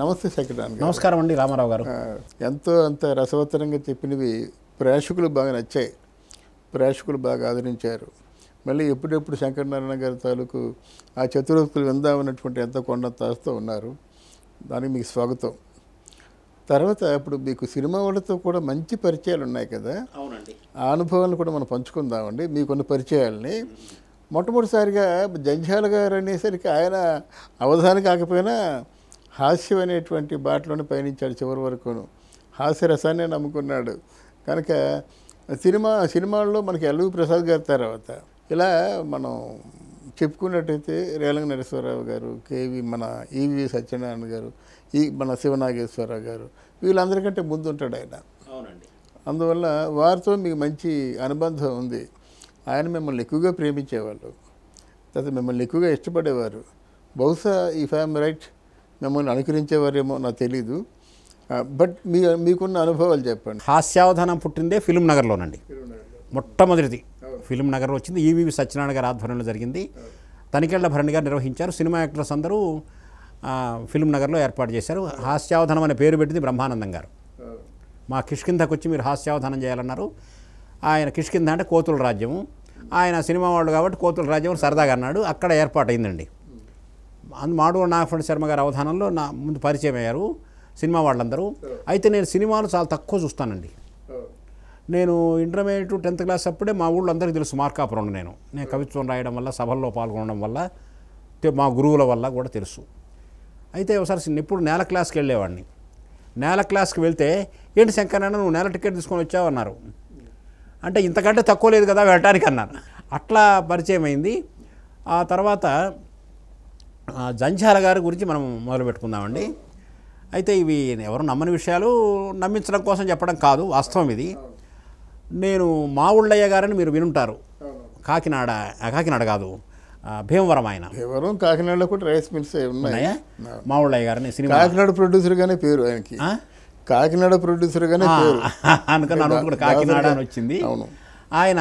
నమస్తే సెక్రటరీ నమస్కారం అండి రామారావు గారు ఎంతో అంత రసవత్తరంగా చెప్పినవి ప్రేక్షకులు బాగా నచ్చాయి ప్రేక్షకులు బాగా ఆదరించారు మళ్ళీ ఎప్పుడెప్పుడు శంకరనారాయణ గారి తాలూకు ఆ చతురస్తులు విందామన్నటువంటి ఎంతో కొండ తాస్తూ ఉన్నారు దానికి మీకు స్వాగతం తర్వాత ఇప్పుడు మీకు సినిమా వాళ్ళతో కూడా మంచి పరిచయాలు ఉన్నాయి కదా అవునండి ఆ అనుభవాలను కూడా మనం పంచుకుందామండి మీకున్న పరిచయాలని మొట్టమొదటిసారిగా జంజాల గారు అనేసరికి ఆయన అవధానం కాకపోయినా హాస్యం అనేటువంటి బాటలోనే పయనించాడు చివరి వరకును రసాన్ని నమ్ముకున్నాడు కనుక సినిమా సినిమాల్లో మనకి ఎల్వి ప్రసాద్ గారి తర్వాత ఇలా మనం చెప్పుకున్నట్టయితే రేలంగ నరేశ్వరరావు గారు కేవి మన ఈవి సత్యనారాయణ గారు ఈ మన శివనాగేశ్వరరావు గారు వీళ్ళందరికంటే ముందు ఉంటాడు ఆయన అందువల్ల వారితో మీకు మంచి అనుబంధం ఉంది ఆయన మిమ్మల్ని ఎక్కువగా ప్రేమించేవాళ్ళు తర్వాత మిమ్మల్ని ఎక్కువగా ఇష్టపడేవారు బహుశా ఈ ఫ్యామ్ రైట్ మిమ్మల్ని అనుకరించేవారేమో నాకు తెలీదు బట్ మీ మీకున్న అనుభవాలు చెప్పండి హాస్యావధానం పుట్టిందే ఫిలిం నగర్లోనండి మొట్టమొదటిది ఫిలిం నగర్ వచ్చింది ఈవీవి సత్యనారాయణ గారి ఆధ్వర్యంలో జరిగింది తనికెళ్ల భరణి గారు నిర్వహించారు సినిమా యాక్టర్స్ అందరూ ఫిలిం నగర్లో ఏర్పాటు చేశారు హాస్యావధానం అనే పేరు పెట్టింది బ్రహ్మానందం గారు మా కిష్కిందకు వచ్చి మీరు హాస్యావధానం చేయాలన్నారు ఆయన కిష్కింద అంటే కోతుల రాజ్యము ఆయన సినిమా వాళ్ళు కాబట్టి కోతుల రాజ్యం సరదాగా అన్నాడు అక్కడ అయిందండి మాడువ నాగఫణి శర్మ గారి అవధానంలో నా ముందు పరిచయం అయ్యారు సినిమా వాళ్ళందరూ అయితే నేను సినిమాలు చాలా తక్కువ చూస్తానండి నేను ఇంటర్మీడియట్ టెన్త్ క్లాస్ అప్పుడే మా ఊళ్ళో అందరికీ తెలుసు మార్కాపురం నేను నేను కవిత్వం రాయడం వల్ల సభల్లో పాల్గొనడం వల్ల మా గురువుల వల్ల కూడా తెలుసు అయితే ఒకసారి ఎప్పుడు నేల క్లాస్కి వెళ్ళేవాడిని నేల క్లాస్కి వెళ్తే ఏంటి శంకరన్న నువ్వు నేల టికెట్ తీసుకొని వచ్చావన్నారు అంటే ఇంతకంటే తక్కువ లేదు కదా వెళ్ళటానికి అన్నారు అట్లా పరిచయం అయింది ఆ తర్వాత జంజాల గారి గురించి మనం మొదలు పెట్టుకుందామండి అయితే ఇవి ఎవరు నమ్మని విషయాలు నమ్మించడం కోసం చెప్పడం కాదు వాస్తవం ఇది నేను మా ఉళ్ళయ్య గారని మీరు వినుంటారు కాకినాడ కాకినాడ కాదు భీమవరం ఆయన భీమవరం కాకినాడలో కూడా రైస్ మిల్స్ ఉన్నాయా మా ఉళ్ళయ్య గారని సినిమా కాకినాడ ప్రొడ్యూసర్గానే పేరు ఆయనకి కాకినాడ ప్రొడ్యూసర్గానే పేరు అనుకున్నాను కాకినాడ అని వచ్చింది అవును ఆయన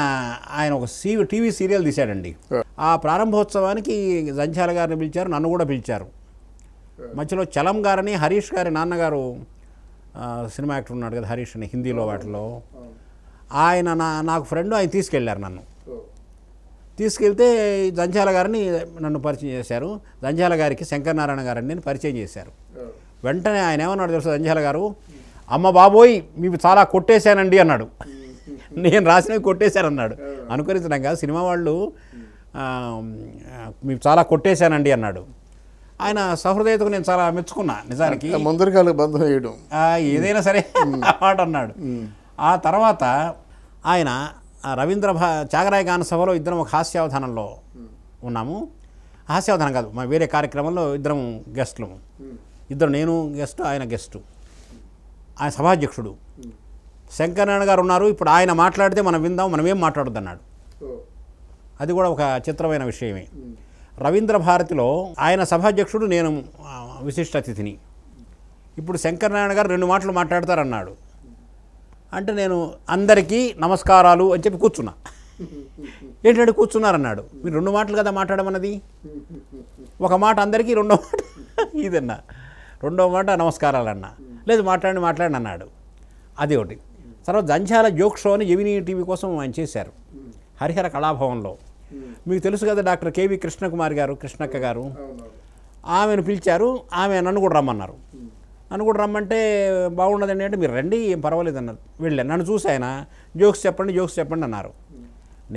ఆయన ఒక సీవి టీవీ సీరియల్ తీశాడండి ఆ ప్రారంభోత్సవానికి జంధ్యాల గారిని పిలిచారు నన్ను కూడా పిలిచారు మధ్యలో చలం గారని హరీష్ గారి నాన్నగారు సినిమా యాక్టర్ ఉన్నాడు కదా హరీష్ అని హిందీలో వాటిలో ఆయన నా నాకు ఫ్రెండ్ ఆయన తీసుకెళ్ళారు నన్ను తీసుకెళ్తే జంధ్యాల గారిని నన్ను పరిచయం చేశారు జంజాల గారికి శంకరనారాయణ గారిని నేను పరిచయం చేశారు వెంటనే ఆయన ఏమన్నాడు తెలుసు జంజాల గారు అమ్మ బాబోయ్ మీకు చాలా కొట్టేశానండి అన్నాడు నేను రాసినవి కొట్టేశారన్నాడు అనుకరించడం కాదు సినిమా వాళ్ళు మీరు చాలా కొట్టేశానండి అన్నాడు ఆయన సహృదయతకు నేను చాలా మెచ్చుకున్నా నిజానికి ముందరికాలు బంధం వేయడం ఏదైనా సరే మాట అన్నాడు ఆ తర్వాత ఆయన రవీంద్ర భా త్యాగరాయ గాన సభలో ఇద్దరం ఒక హాస్యావధానంలో ఉన్నాము హాస్యావధానం కాదు మా వేరే కార్యక్రమంలో ఇద్దరం గెస్ట్లు ఇద్దరు నేను గెస్ట్ ఆయన గెస్టు ఆయన సభాధ్యక్షుడు శంకరనారాయణ గారు ఉన్నారు ఇప్పుడు ఆయన మాట్లాడితే మనం విందాం మనం ఏం మాట్లాడొద్దన్నాడు అది కూడా ఒక చిత్రమైన విషయమే రవీంద్ర భారతిలో ఆయన సభాధ్యక్షుడు నేను విశిష్ట అతిథిని ఇప్పుడు శంకరనారాయణ గారు రెండు మాటలు మాట్లాడతారన్నాడు అంటే నేను అందరికీ నమస్కారాలు అని చెప్పి కూర్చున్నా ఏంటంటే కూర్చున్నారన్నాడు మీరు రెండు మాటలు కదా మాట్లాడమన్నది ఒక మాట అందరికీ రెండో మాట ఇదన్నా రెండో మాట నమస్కారాలన్నా లేదు మాట్లాడి మాట్లాడి అన్నాడు అది ఒకటి తర్వాత జంధ్యాల జోక్ షో అని జమినీ టీవీ కోసం ఆయన చేశారు హరిహర కళాభవన్లో మీకు తెలుసు కదా డాక్టర్ కేవి కృష్ణకుమార్ గారు కృష్ణక్క గారు ఆమెను పిలిచారు ఆమె నన్ను కూడా రమ్మన్నారు నన్ను కూడా రమ్మంటే బాగుండదండి అంటే మీరు రండి ఏం పర్వాలేదు అన్నారు వెళ్ళాను నన్ను చూసి ఆయన జోక్స్ చెప్పండి జోక్స్ చెప్పండి అన్నారు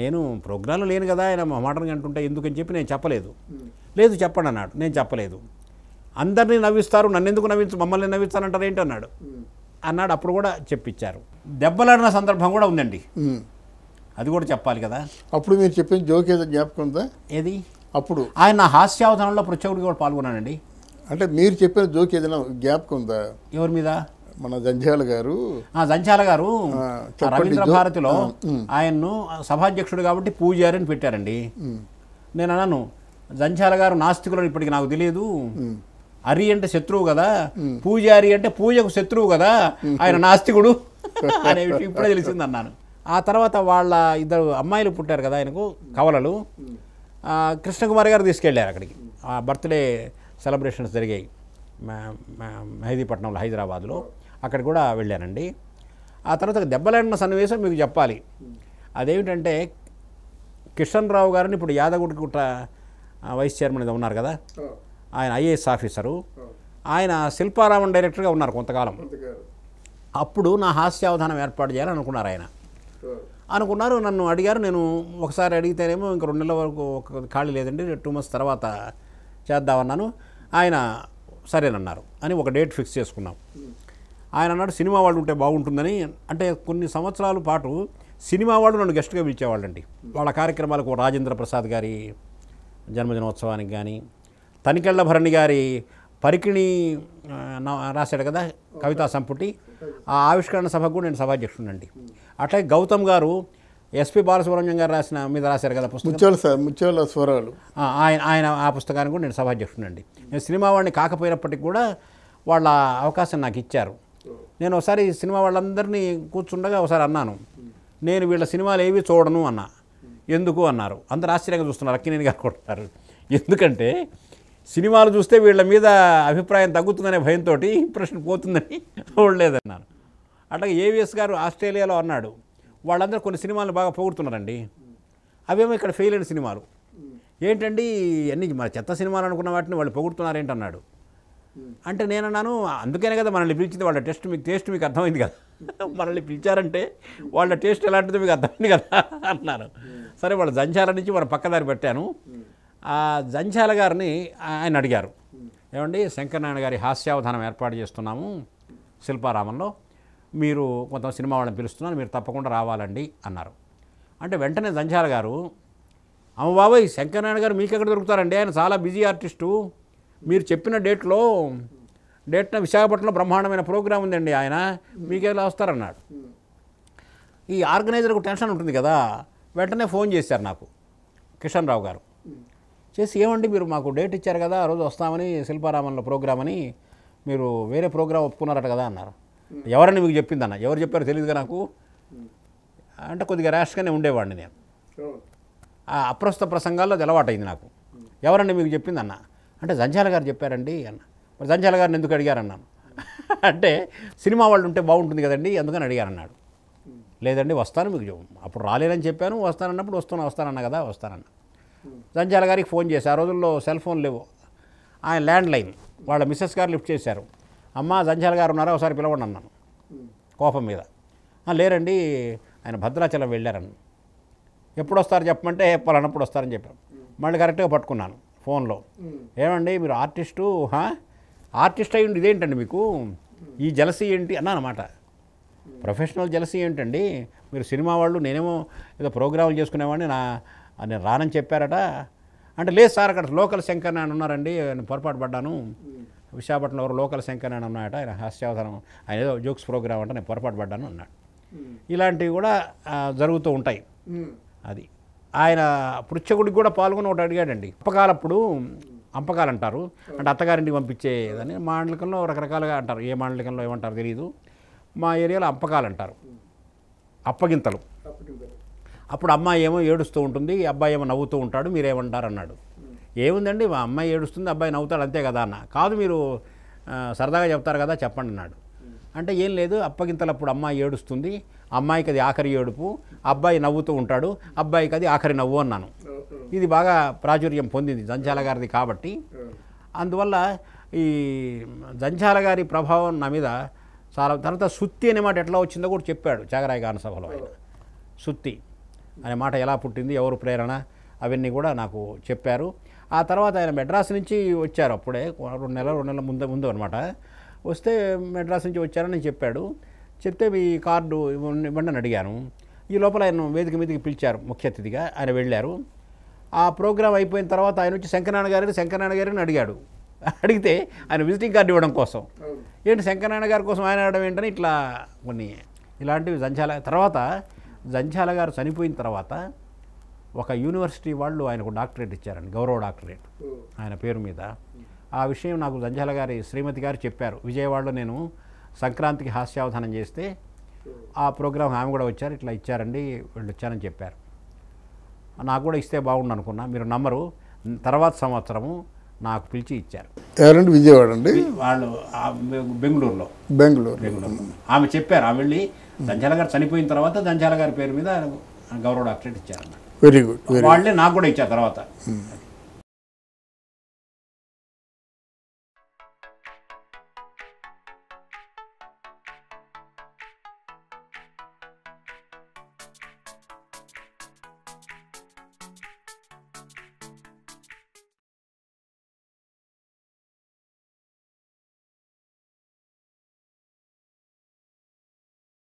నేను ప్రోగ్రాంలో లేను కదా ఆయన మా మాటలు అంటుంటే ఎందుకని చెప్పి నేను చెప్పలేదు లేదు చెప్పండి అన్నాడు నేను చెప్పలేదు అందరినీ నవ్విస్తారు నన్ను ఎందుకు నవ్వించు మమ్మల్ని నవ్విస్తానంటారు ఏంటి అన్నాడు అన్నాడు అప్పుడు కూడా చెప్పించారు దెబ్బలాడిన సందర్భం కూడా ఉందండి అది కూడా చెప్పాలి కదా అప్పుడు మీరు చెప్పిన జోక్ ఏదో జ్ఞాపకం ఉందా ఏది అప్పుడు ఆయన హాస్యావధానంలో ప్రత్యేకుడు కూడా పాల్గొన్నానండి అంటే మీరు చెప్పిన జోక్ ఏదైనా జ్ఞాపకం ఉందా ఎవరి మీద మన జంధ్యాల గారు జంధ్యాల గారు రవీంద్ర భారతిలో ఆయన్ను సభాధ్యక్షుడు కాబట్టి పూజారి అని పెట్టారండి నేను అన్నాను జంధ్యాల గారు నాస్తికులు ఇప్పటికి నాకు తెలియదు అరి అంటే శత్రువు కదా పూజారి అంటే పూజకు శత్రువు కదా ఆయన నాస్తికుడు అనే విషయం ఇప్పుడే తెలిసింది అన్నాను ఆ తర్వాత వాళ్ళ ఇద్దరు అమ్మాయిలు పుట్టారు కదా ఆయనకు కవలలు కృష్ణకుమార్ గారు తీసుకెళ్ళారు అక్కడికి ఆ బర్త్డే సెలబ్రేషన్స్ జరిగాయి మెహదీపట్నంలో హైదరాబాద్లో అక్కడ కూడా వెళ్ళానండి ఆ తర్వాత దెబ్బలాడిన సన్నివేశం మీకు చెప్పాలి అదేమిటంటే కిషన్ రావు గారిని ఇప్పుడు యాదగుడి గుట్ట వైస్ చైర్మన్ ఉన్నారు కదా ఆయన ఐఏఎస్ ఆఫీసరు ఆయన శిల్పారామన్ డైరెక్టర్గా ఉన్నారు కొంతకాలం అప్పుడు నా హాస్యావధానం ఏర్పాటు చేయాలని అనుకున్నారు ఆయన అనుకున్నారు నన్ను అడిగారు నేను ఒకసారి అడిగితేనేమో ఇంక రెండు నెలల వరకు ఒక ఖాళీ లేదండి టూ మంత్స్ తర్వాత చేద్దామన్నాను ఆయన సరేనన్నారు అని ఒక డేట్ ఫిక్స్ చేసుకున్నాం ఆయన అన్నాడు సినిమా వాళ్ళు ఉంటే బాగుంటుందని అంటే కొన్ని సంవత్సరాల పాటు సినిమా వాళ్ళు నన్ను గెస్ట్గా పిలిచేవాళ్ళండి వాళ్ళ కార్యక్రమాలకు రాజేంద్ర ప్రసాద్ గారి జన్మదినోత్సవానికి కానీ తనికెళ్ళ భరణి గారి పరికిణి రాశాడు కదా కవితా సంపుటి ఆ ఆవిష్కరణ సభకు కూడా నేను సభాధ్యక్షుడండి అట్లాగే గౌతమ్ గారు ఎస్పి బాలసుబ్రహ్మణ్యం గారు రాసిన మీద రాశారు కదా పుస్తకం స్వరాలు ఆయన ఆయన ఆ పుస్తకానికి కూడా నేను అండి నేను సినిమా వాడిని కాకపోయినప్పటికీ కూడా వాళ్ళ అవకాశం నాకు ఇచ్చారు నేను ఒకసారి సినిమా వాళ్ళందరినీ కూర్చుండగా ఒకసారి అన్నాను నేను వీళ్ళ సినిమాలు ఏవి చూడను అన్నా ఎందుకు అన్నారు అందరు ఆశ్చర్యంగా చూస్తున్నారు అక్కినేని గారు కొడుతున్నారు ఎందుకంటే సినిమాలు చూస్తే వీళ్ళ మీద అభిప్రాయం తగ్గుతుందనే భయంతో ఇంప్రెషన్ పోతుందని చూడలేదన్నారు అట్లాగే ఏవిఎస్ గారు ఆస్ట్రేలియాలో అన్నాడు వాళ్ళందరూ కొన్ని సినిమాలు బాగా పోగొడుతున్నారండి అవేమో ఇక్కడ ఫెయిల్ అయిన సినిమాలు ఏంటండి అన్ని మన చెత్త సినిమాలు అనుకున్న వాటిని వాళ్ళు పొగుడుతున్నారు ఏంటన్నాడు అంటే నేనన్నాను అందుకనే కదా మనల్ని పిలిచింది వాళ్ళ టేస్ట్ మీకు టేస్ట్ మీకు అర్థమైంది కదా మనల్ని పిలిచారంటే వాళ్ళ టేస్ట్ ఎలాంటిదో మీకు అర్థమైంది కదా అన్నారు సరే వాళ్ళ జంచాల నుంచి వాళ్ళ పక్కదారి పెట్టాను ఆ జంచాల గారిని ఆయన అడిగారు ఏమండి శంకరనారాయణ గారి హాస్యావధానం ఏర్పాటు చేస్తున్నాము శిల్పారామంలో మీరు కొంత సినిమా వాళ్ళని పిలుస్తున్నారు మీరు తప్పకుండా రావాలండి అన్నారు అంటే వెంటనే జంచాల గారు అమ్మ బాబాయ్ శంకరనారాయణ గారు మీకు ఎక్కడ దొరుకుతారండి ఆయన చాలా బిజీ ఆర్టిస్టు మీరు చెప్పిన డేట్లో డేట్న విశాఖపట్నంలో బ్రహ్మాండమైన ప్రోగ్రాం ఉందండి ఆయన మీకు ఎలా వస్తారన్నాడు ఈ ఆర్గనైజర్కు టెన్షన్ ఉంటుంది కదా వెంటనే ఫోన్ చేశారు నాకు కిషన్ రావు గారు చేసి ఏమండి మీరు మాకు డేట్ ఇచ్చారు కదా ఆ రోజు వస్తామని శిల్పారామన్ల ప్రోగ్రామ్ అని మీరు వేరే ప్రోగ్రామ్ ఒప్పుకున్నారట కదా అన్నారు ఎవరని మీకు చెప్పిందన్న ఎవరు చెప్పారో తెలియదుగా నాకు అంటే కొద్దిగా ర్యాష్గానే ఉండేవాడిని నేను ఆ అప్రస్తుత ప్రసంగాల్లో అది అలవాటైంది నాకు ఎవరండి మీకు చెప్పిందన్న అంటే జంజాల గారు చెప్పారండి అన్న మరి జంజాల గారిని ఎందుకు అడిగారన్నాను అంటే సినిమా వాళ్ళు ఉంటే బాగుంటుంది కదండి అందుకని అడిగారన్నాడు లేదండి వస్తాను మీకు అప్పుడు రాలేనని చెప్పాను వస్తానన్నప్పుడు వస్తున్నా వస్తానన్నా కదా వస్తానన్నా జంజాల గారికి ఫోన్ చేసి ఆ రోజుల్లో సెల్ ఫోన్ లేవు ఆయన ల్యాండ్ లైన్ వాళ్ళ మిస్సెస్ గారు లిఫ్ట్ చేశారు అమ్మ జంజాల గారు ఉన్నారా ఒకసారి పిలవండి అన్నాను కోపం మీద లేరండి ఆయన భద్రాచలం వెళ్ళారని ఎప్పుడు వస్తారు చెప్పమంటే పలానప్పుడు వస్తారని చెప్పారు మళ్ళీ కరెక్ట్గా పట్టుకున్నాను ఫోన్లో ఏమండి మీరు ఆర్టిస్టు ఆర్టిస్ట్ అయ్యి ఇదేంటండి మీకు ఈ జలసీ ఏంటి అన్నా అనమాట ప్రొఫెషనల్ జలసీ ఏంటండి మీరు సినిమా వాళ్ళు నేనేమో ఏదో ప్రోగ్రాములు చేసుకునేవాడిని నా అని రానని చెప్పారట అంటే లేదు సార్ అక్కడ లోకల్ శంకర్ నాయన ఉన్నారండి నేను పొరపాటు పడ్డాను విశాఖపట్నంలో ఎవరు లోకల్ శంకర్ నాయన ఉన్నాయట ఆయన హాస్యావధానం ఆయన ఏదో జోక్స్ ప్రోగ్రామ్ అంటే నేను పొరపాటు పడ్డాను అన్నాడు ఇలాంటివి కూడా జరుగుతూ ఉంటాయి అది ఆయన పృచ్చగుడికి కూడా పాల్గొని ఒకటి అడిగాడండి అప్పకాలప్పుడు అంపకాలు అంటారు అంటే అత్తగారింటికి పంపించేదని మాండలికంలో రకరకాలుగా అంటారు ఏ మాండలికంలో ఏమంటారు తెలియదు మా ఏరియాలో అంపకాలు అంటారు అప్పగింతలు అప్పుడు అమ్మాయి ఏమో ఏడుస్తూ ఉంటుంది అబ్బాయి ఏమో నవ్వుతూ ఉంటాడు మీరేమంటారు అన్నాడు ఏముందండి మా అమ్మాయి ఏడుస్తుంది అబ్బాయి నవ్వుతాడు అంతే కదా అన్న కాదు మీరు సరదాగా చెప్తారు కదా చెప్పండి అన్నాడు అంటే ఏం లేదు అప్పగింతలప్పుడు అమ్మాయి ఏడుస్తుంది అమ్మాయికి అది ఆఖరి ఏడుపు అబ్బాయి నవ్వుతూ ఉంటాడు అబ్బాయికి అది ఆఖరి నవ్వు అన్నాను ఇది బాగా ప్రాచుర్యం పొందింది జంచాల గారిది కాబట్టి అందువల్ల ఈ జంచాల గారి ప్రభావం నా మీద చాలా తర్వాత సుత్తి అనే మాట ఎట్లా వచ్చిందో కూడా చెప్పాడు చాగరాయ గాన సభలో ఆయన సుత్తి అనే మాట ఎలా పుట్టింది ఎవరు ప్రేరణ అవన్నీ కూడా నాకు చెప్పారు ఆ తర్వాత ఆయన మెడ్రాస్ నుంచి వచ్చారు అప్పుడే రెండు నెలలు రెండు నెలల ముందు ముందు అనమాట వస్తే మెడ్రాస్ నుంచి వచ్చారని చెప్పాడు చెప్తే మీ కార్డు ఇవ్వండి అడిగాను ఈ లోపల ఆయన వేదిక మీదకి పిలిచారు ముఖ్య అతిథిగా ఆయన వెళ్ళారు ఆ ప్రోగ్రాం అయిపోయిన తర్వాత ఆయన వచ్చి శంకరనాయణ గారిని శంకరనాయణ గారిని అడిగాడు అడిగితే ఆయన విజిటింగ్ కార్డు ఇవ్వడం కోసం ఏంటి శంకరనాయణ గారి కోసం ఆయన అడగడం ఏంటని ఇట్లా కొన్ని ఇలాంటివి సంచాల తర్వాత జంధ్యాల గారు చనిపోయిన తర్వాత ఒక యూనివర్సిటీ వాళ్ళు ఆయనకు డాక్టరేట్ ఇచ్చారండి గౌరవ డాక్టరేట్ ఆయన పేరు మీద ఆ విషయం నాకు జంధ్యాల గారి శ్రీమతి గారు చెప్పారు విజయవాడలో నేను సంక్రాంతికి హాస్యావధానం చేస్తే ఆ ప్రోగ్రాం ఆమె కూడా వచ్చారు ఇట్లా ఇచ్చారండి వీళ్ళు వచ్చారని చెప్పారు నాకు కూడా ఇస్తే బాగుండు అనుకున్నా మీరు నమ్మరు తర్వాత సంవత్సరము నాకు పిలిచి ఇచ్చారు ఎవరండి విజయవాడ అండి వాళ్ళు బెంగళూరులో బెంగళూరు బెంగళూరు ఆమె చెప్పారు ఆమె వెళ్ళి దంచాల గారు చనిపోయిన తర్వాత దంచాల గారి పేరు మీద గౌరవ డాక్టరేట్ ఇచ్చారు వెరీ గుడ్ వాళ్ళే నాకు కూడా ఇచ్చారు తర్వాత